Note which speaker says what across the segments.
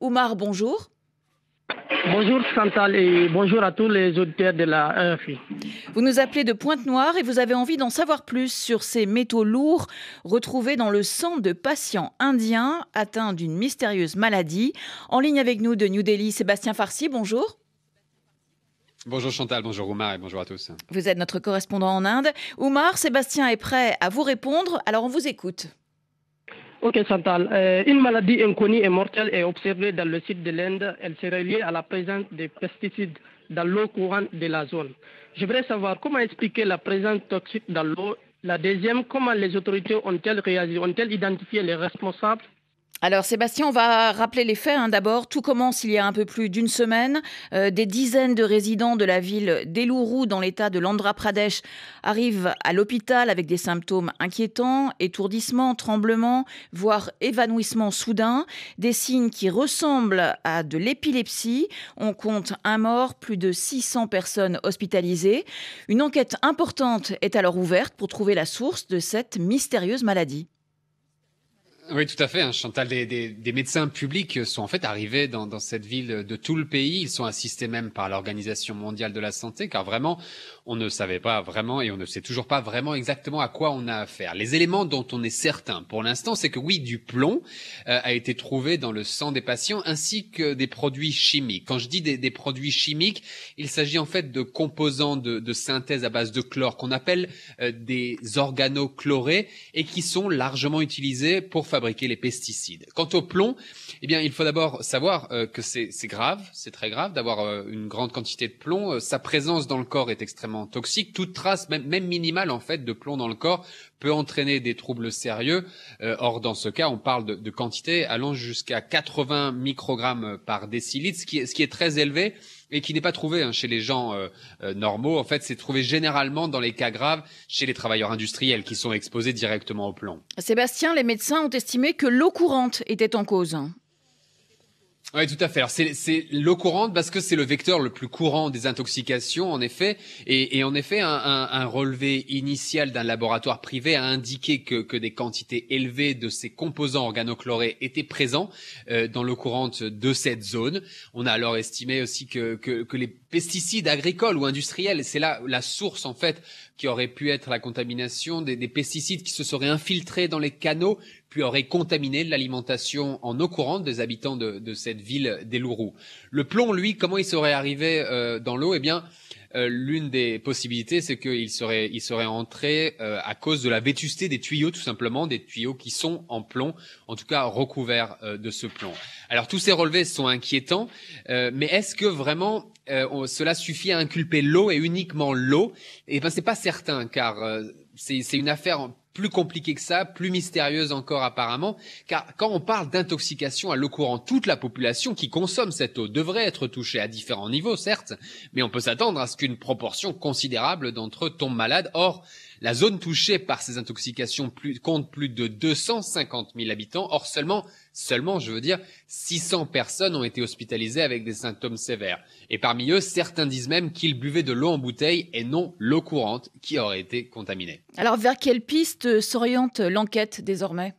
Speaker 1: Oumar, bonjour.
Speaker 2: Bonjour Chantal et bonjour à tous les auditeurs de la
Speaker 1: RFI. Vous nous appelez de Pointe-Noire et vous avez envie d'en savoir plus sur ces métaux lourds retrouvés dans le sang de patients indiens atteints d'une mystérieuse maladie. En ligne avec nous de New Delhi, Sébastien Farsi, bonjour.
Speaker 2: Bonjour Chantal, bonjour Oumar et bonjour à tous.
Speaker 1: Vous êtes notre correspondant en Inde. Oumar, Sébastien est prêt à vous répondre, alors on vous écoute.
Speaker 2: Ok Santal. Euh, une maladie inconnue et mortelle est observée dans le sud de l'Inde. Elle serait liée à la présence de pesticides dans l'eau courante de la zone. Je voudrais savoir comment expliquer la présence toxique dans l'eau. La deuxième, comment les autorités ont-elles réagi, ont-elles identifié les responsables
Speaker 1: alors Sébastien, on va rappeler les faits hein. d'abord. Tout commence il y a un peu plus d'une semaine. Euh, des dizaines de résidents de la ville d'Elourou, dans l'état de l'Andhra Pradesh arrivent à l'hôpital avec des symptômes inquiétants, étourdissements, tremblements, voire évanouissements soudains, des signes qui ressemblent à de l'épilepsie. On compte un mort, plus de 600 personnes hospitalisées. Une enquête importante est alors ouverte pour trouver la source de cette mystérieuse maladie.
Speaker 2: Oui, tout à fait. Hein, Chantal, des, des, des, médecins publics sont en fait arrivés dans, dans, cette ville de tout le pays. Ils sont assistés même par l'Organisation mondiale de la santé, car vraiment, on ne savait pas vraiment et on ne sait toujours pas vraiment exactement à quoi on a affaire. Les éléments dont on est certain pour l'instant, c'est que oui, du plomb euh, a été trouvé dans le sang des patients, ainsi que des produits chimiques. Quand je dis des, des produits chimiques, il s'agit en fait de composants de, de, synthèse à base de chlore qu'on appelle euh, des organochlorés et qui sont largement utilisés pour fabriquer fabriquer Quant au plomb, eh bien, il faut d'abord savoir euh, que c'est grave, c'est très grave d'avoir euh, une grande quantité de plomb. Euh, sa présence dans le corps est extrêmement toxique. Toute trace, même, minimale en fait, de plomb dans le corps peut entraîner des troubles sérieux. or, dans ce cas, on parle de, de quantité allant jusqu'à 80 microgrammes par décilitre, ce qui ce qui est très élevé et qui n'est pas trouvé hein, chez les gens euh, euh, normaux. En fait, c'est trouvé généralement dans les cas graves chez les travailleurs industriels qui sont exposés directement au plomb.
Speaker 1: Sébastien, les médecins ont estimé que l'eau courante était en cause.
Speaker 2: Oui, tout à fait. c'est l'eau courante parce que c'est le vecteur le plus courant des intoxications, en effet. Et, en effet, un, relevé initial d'un laboratoire privé a indiqué que, des quantités élevées de ces composants organochlorés étaient présents euh, dans l'eau courante de cette zone. On a alors estimé aussi que, que, les pesticides agricoles ou industriels, c'est là la source en fait qui aurait pu être la contamination des, des pesticides qui se seraient infiltrés dans les canaux puis aurait contaminé l'alimentation en eau courante des habitants de, cette ville d'Elourou. Le plomb, lui, comment il serait arrivé euh, dans l'eau Eh bien, euh, l'une des possibilités, c'est qu'il serait, il serait entré euh, à cause de la vétusté des tuyaux, tout simplement, des tuyaux qui sont en plomb, en tout cas recouverts de ce plomb. Alors tous ces relevés sont inquiétants, mais est-ce que vraiment cela suffit à inculper l'eau et uniquement l'eau Eh bien, c'est pas certain, car c'est une affaire plus compliquée que ça, plus mystérieuse encore apparemment, car quand on parle d'intoxication à l'eau courante, toute la population qui consomme cette eau devrait être touchée à différents niveaux, certes, mais on peut s'attendre à ce qu'une proportion considérable d'entre eux tombe malade. Or, la zone touchée par ces intoxications compte plus de 250 000 habitants. Or, seulement, seulement, je veux dire, 600 personnes ont été hospitalisées avec des symptômes sévères. Et parmi eux, certains disent même qu'ils buvaient de l'eau en bouteille et non l'eau courante qui aurait été contaminée.
Speaker 1: Alors, vers quelle piste euh, s'oriente l'enquête désormais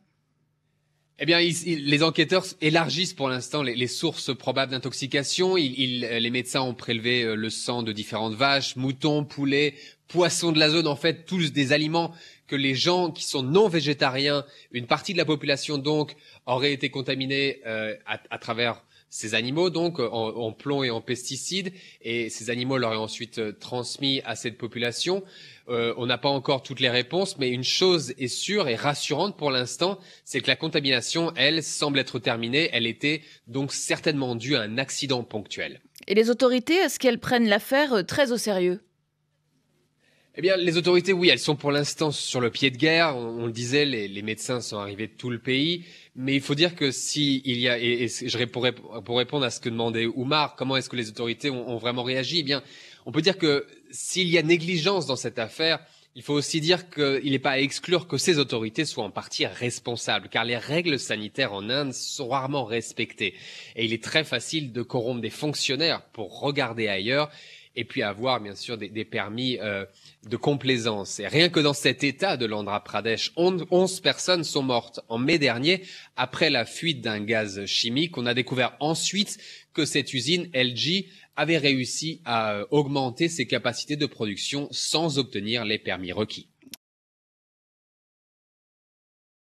Speaker 2: eh bien, les enquêteurs élargissent pour l'instant les, sources probables d'intoxication. Euh, les médecins ont prélevé euh, le sang de différentes vaches, moutons, poulets, poissons de la zone, en fait, tous des aliments que les gens qui sont non végétariens, une partie de la population donc, auraient été contaminés euh, à, travers ces animaux donc euh, en, en, plomb et en pesticides et ces animaux l'auraient ensuite euh, transmis à cette population. Euh, on n'a pas encore toutes les réponses, mais une chose est sûre et rassurante pour l'instant, c'est que la contamination, elle, semble être terminée. Elle était donc certainement due à un accident ponctuel.
Speaker 1: Et les autorités, est-ce qu'elles prennent l'affaire très au sérieux
Speaker 2: eh bien, les autorités, oui, elles sont pour l'instant sur le pied de guerre. On, le disait, les, médecins sont arrivés de tout le pays. Mais il faut dire que si y a, et, je pourrais pour répondre à ce que demandait Oumar, comment est-ce que les autorités ont, vraiment réagi eh Bien, on peut dire que s'il y a négligence dans cette affaire, il faut aussi dire qu'il n'est pas à exclure que ces autorités soient en partie responsables, car les règles sanitaires en Inde sont rarement respectées. Et il est très facile de corrompre des fonctionnaires pour regarder ailleurs et puis avoir bien sûr des, permis euh, de complaisance. Et rien que dans cet état de l'Andhra Pradesh, 11 personnes sont mortes en mai dernier après la fuite d'un gaz chimique. On a découvert ensuite que cette usine LG avait réussi à euh, augmenter ses capacités
Speaker 1: de production sans obtenir les permis requis.